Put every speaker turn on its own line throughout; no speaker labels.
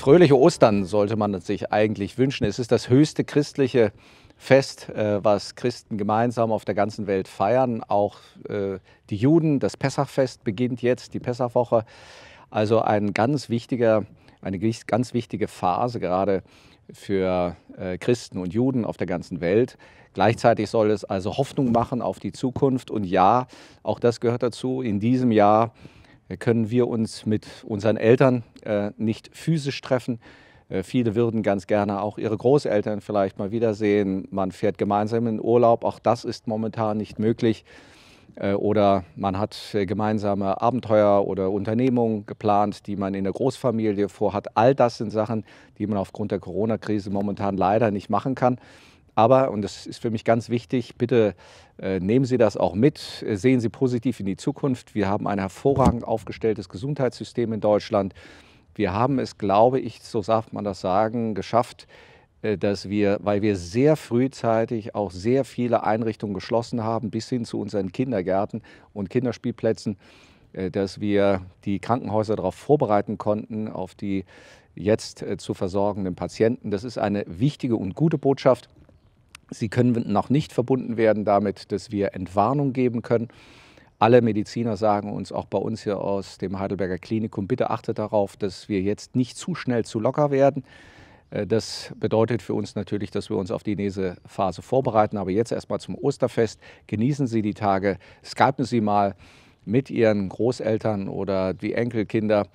Fröhliche Ostern sollte man sich eigentlich wünschen. Es ist das höchste christliche Fest, äh, was Christen gemeinsam auf der ganzen Welt feiern. Auch äh, die Juden, das Pessachfest beginnt jetzt, die Pessachwoche. Also ein ganz wichtiger, eine ganz wichtige Phase gerade für äh, Christen und Juden auf der ganzen Welt. Gleichzeitig soll es also Hoffnung machen auf die Zukunft. Und ja, auch das gehört dazu. In diesem Jahr äh, können wir uns mit unseren Eltern äh, nicht physisch treffen. Äh, viele würden ganz gerne auch ihre Großeltern vielleicht mal wiedersehen. Man fährt gemeinsam in Urlaub, auch das ist momentan nicht möglich. Äh, oder man hat äh, gemeinsame Abenteuer oder Unternehmungen geplant, die man in der Großfamilie vorhat. All das sind Sachen, die man aufgrund der Corona-Krise momentan leider nicht machen kann. Aber, und das ist für mich ganz wichtig, bitte äh, nehmen Sie das auch mit, äh, sehen Sie positiv in die Zukunft. Wir haben ein hervorragend aufgestelltes Gesundheitssystem in Deutschland. Wir haben es, glaube ich, so darf man das sagen, geschafft, äh, dass wir, weil wir sehr frühzeitig auch sehr viele Einrichtungen geschlossen haben, bis hin zu unseren Kindergärten und Kinderspielplätzen, dass wir die Krankenhäuser darauf vorbereiten konnten, auf die jetzt zu versorgenden Patienten. Das ist eine wichtige und gute Botschaft. Sie können noch nicht verbunden werden damit, dass wir Entwarnung geben können. Alle Mediziner sagen uns, auch bei uns hier aus dem Heidelberger Klinikum, bitte achtet darauf, dass wir jetzt nicht zu schnell zu locker werden. Äh, das bedeutet für uns natürlich, dass wir uns auf die nächste Phase vorbereiten. Aber jetzt erstmal zum Osterfest. Genießen Sie die Tage, skypen Sie mal mit Ihren Großeltern oder die Enkelkinder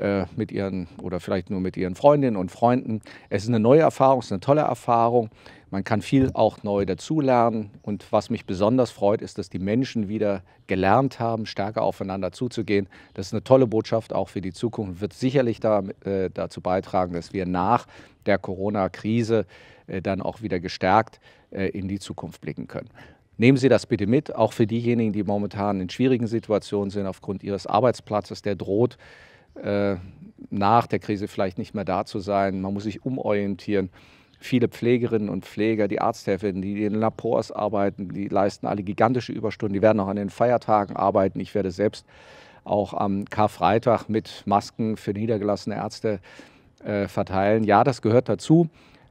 äh, mit ihren oder vielleicht nur mit ihren Freundinnen und Freunden. Es ist eine neue Erfahrung, es ist eine tolle Erfahrung. Man kann viel auch neu dazulernen. Und was mich besonders freut, ist, dass die Menschen wieder gelernt haben, stärker aufeinander zuzugehen. Das ist eine tolle Botschaft auch für die Zukunft und wird sicherlich da, äh, dazu beitragen, dass wir nach der Corona-Krise äh, dann auch wieder gestärkt äh, in die Zukunft blicken können. Nehmen Sie das bitte mit, auch für diejenigen, die momentan in schwierigen Situationen sind aufgrund ihres Arbeitsplatzes, der droht. Äh, nach der Krise vielleicht nicht mehr da zu sein. Man muss sich umorientieren. Viele Pflegerinnen und Pfleger, die Arzthelferinnen, die in Labors arbeiten, die leisten alle gigantische Überstunden. Die werden auch an den Feiertagen arbeiten. Ich werde selbst auch am Karfreitag mit Masken für niedergelassene Ärzte äh, verteilen. Ja, das gehört dazu.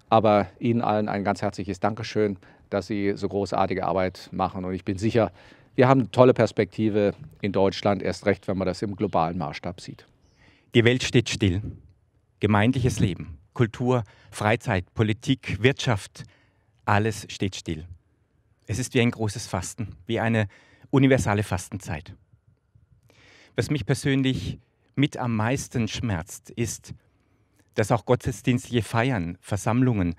Aber Ihnen allen ein ganz herzliches Dankeschön, dass Sie so großartige Arbeit machen. Und ich bin sicher, wir haben eine tolle Perspektive
in Deutschland, erst recht, wenn man das im globalen Maßstab sieht. Die Welt steht still. Gemeindliches Leben, Kultur, Freizeit, Politik, Wirtschaft, alles steht still. Es ist wie ein großes Fasten, wie eine universale Fastenzeit. Was mich persönlich mit am meisten schmerzt, ist, dass auch gottesdienstliche Feiern, Versammlungen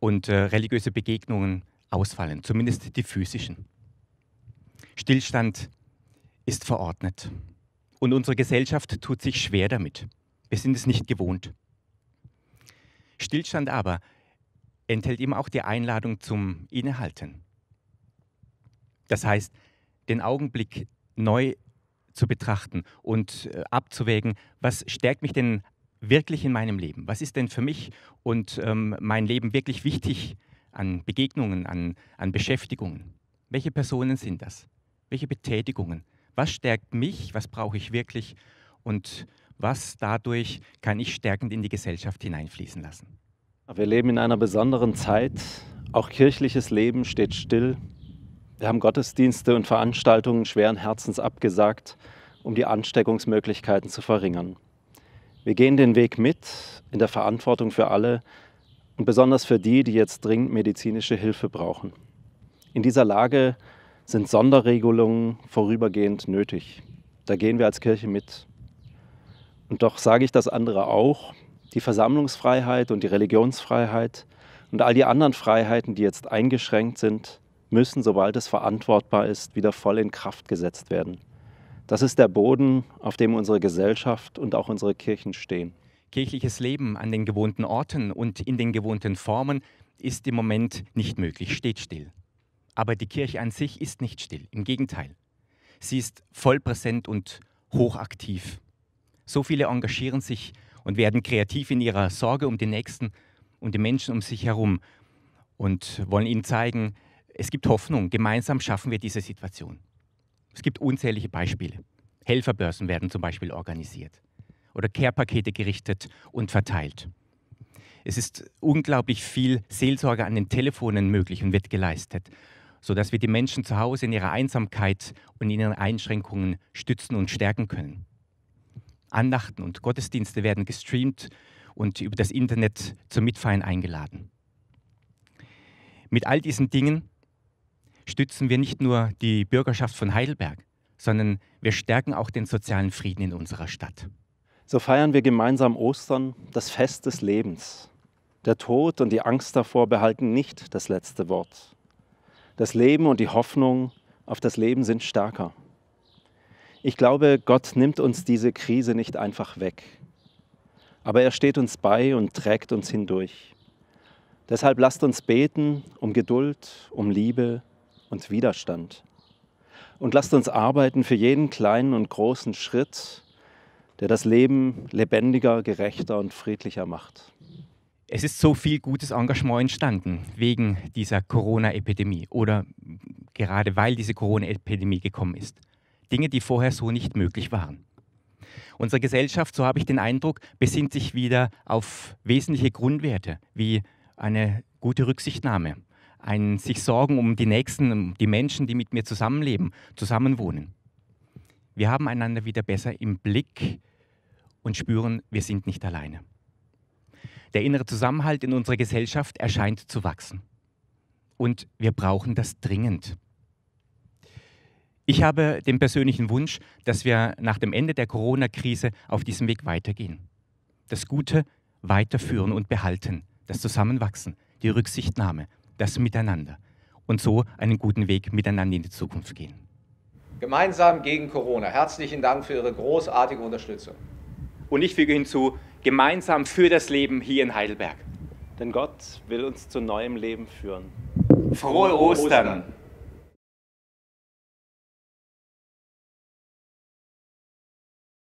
und äh, religiöse Begegnungen ausfallen, zumindest die physischen. Stillstand ist verordnet. Und unsere Gesellschaft tut sich schwer damit. Wir sind es nicht gewohnt. Stillstand aber enthält eben auch die Einladung zum Innehalten. Das heißt, den Augenblick neu zu betrachten und äh, abzuwägen, was stärkt mich denn wirklich in meinem Leben? Was ist denn für mich und ähm, mein Leben wirklich wichtig an Begegnungen, an, an Beschäftigungen? Welche Personen sind das? Welche Betätigungen? was stärkt mich, was brauche ich wirklich und was dadurch kann ich stärkend in die Gesellschaft hineinfließen lassen.
Wir leben in einer besonderen Zeit. Auch kirchliches Leben steht still. Wir haben Gottesdienste und Veranstaltungen schweren Herzens abgesagt, um die Ansteckungsmöglichkeiten zu verringern. Wir gehen den Weg mit in der Verantwortung für alle und besonders für die, die jetzt dringend medizinische Hilfe brauchen. In dieser Lage sind Sonderregelungen vorübergehend nötig. Da gehen wir als Kirche mit. Und doch sage ich das andere auch, die Versammlungsfreiheit und die Religionsfreiheit und all die anderen Freiheiten, die jetzt eingeschränkt sind, müssen, sobald es verantwortbar ist, wieder voll in Kraft gesetzt werden. Das ist der Boden, auf dem unsere Gesellschaft und auch unsere Kirchen stehen.
Kirchliches Leben an den gewohnten Orten und in den gewohnten Formen ist im Moment nicht möglich, steht still aber die Kirche an sich ist nicht still. Im Gegenteil, sie ist voll präsent und hochaktiv. So viele engagieren sich und werden kreativ in ihrer Sorge um den Nächsten und die Menschen um sich herum und wollen ihnen zeigen, es gibt Hoffnung, gemeinsam schaffen wir diese Situation. Es gibt unzählige Beispiele. Helferbörsen werden zum Beispiel organisiert oder Care-Pakete gerichtet und verteilt. Es ist unglaublich viel Seelsorge an den Telefonen möglich und wird geleistet sodass wir die Menschen zu Hause in ihrer Einsamkeit und in ihren Einschränkungen stützen und stärken können. Andachten und Gottesdienste werden gestreamt und über das Internet zum Mitfeiern eingeladen. Mit all diesen Dingen stützen wir nicht nur die Bürgerschaft von Heidelberg, sondern wir stärken auch den sozialen Frieden in unserer Stadt.
So feiern wir gemeinsam Ostern, das Fest des Lebens. Der Tod und die Angst davor behalten nicht das letzte Wort das Leben und die Hoffnung auf das Leben sind stärker. Ich glaube, Gott nimmt uns diese Krise nicht einfach weg, aber er steht uns bei und trägt uns hindurch. Deshalb lasst uns beten um Geduld, um Liebe und Widerstand. Und lasst uns arbeiten für jeden kleinen und großen Schritt, der das Leben lebendiger, gerechter und friedlicher macht.
Es ist so viel gutes Engagement entstanden wegen dieser Corona-Epidemie oder gerade weil diese Corona-Epidemie gekommen ist. Dinge, die vorher so nicht möglich waren. Unsere Gesellschaft, so habe ich den Eindruck, besinnt sich wieder auf wesentliche Grundwerte wie eine gute Rücksichtnahme, ein sich Sorgen um die Nächsten, um die Menschen, die mit mir zusammenleben, zusammenwohnen. Wir haben einander wieder besser im Blick und spüren, wir sind nicht alleine. Der innere Zusammenhalt in unserer Gesellschaft erscheint zu wachsen. Und wir brauchen das dringend. Ich habe den persönlichen Wunsch, dass wir nach dem Ende der Corona-Krise auf diesem Weg weitergehen. Das Gute weiterführen und behalten, das Zusammenwachsen, die Rücksichtnahme, das Miteinander und so einen guten Weg miteinander in die Zukunft gehen.
Gemeinsam gegen
Corona. Herzlichen Dank für Ihre großartige Unterstützung. Und ich füge hinzu, gemeinsam für das Leben hier in Heidelberg. Denn Gott will uns zu neuem Leben führen. Frohe, Frohe Ostern.